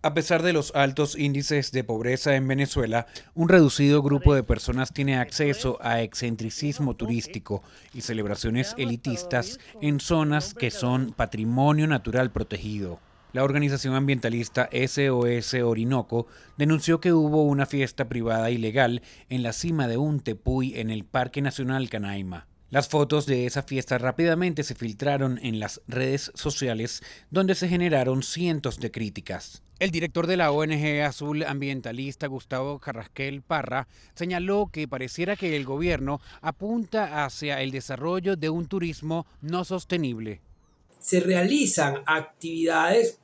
A pesar de los altos índices de pobreza en Venezuela, un reducido grupo de personas tiene acceso a excentricismo turístico y celebraciones elitistas en zonas que son patrimonio natural protegido. La organización ambientalista SOS Orinoco denunció que hubo una fiesta privada ilegal en la cima de un tepuy en el Parque Nacional Canaima. Las fotos de esa fiesta rápidamente se filtraron en las redes sociales donde se generaron cientos de críticas. El director de la ONG Azul Ambientalista, Gustavo Carrasquel Parra, señaló que pareciera que el gobierno apunta hacia el desarrollo de un turismo no sostenible. Se realizan actividades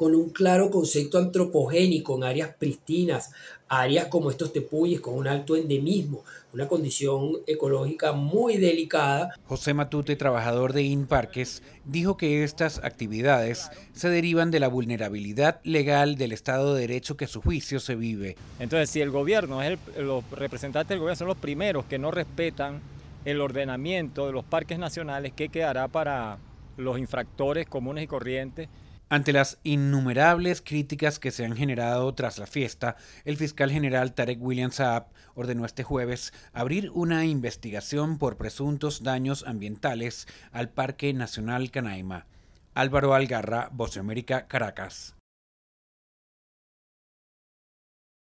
con un claro concepto antropogénico en áreas pristinas, áreas como estos tepuyes con un alto endemismo, una condición ecológica muy delicada. José Matute, trabajador de Parques, dijo que estas actividades se derivan de la vulnerabilidad legal del Estado de Derecho que a su juicio se vive. Entonces, si el gobierno, los representantes del gobierno son los primeros que no respetan el ordenamiento de los parques nacionales, ¿qué quedará para los infractores comunes y corrientes? Ante las innumerables críticas que se han generado tras la fiesta, el fiscal general Tarek William Saab ordenó este jueves abrir una investigación por presuntos daños ambientales al Parque Nacional Canaima. Álvaro Algarra, Voce América, Caracas.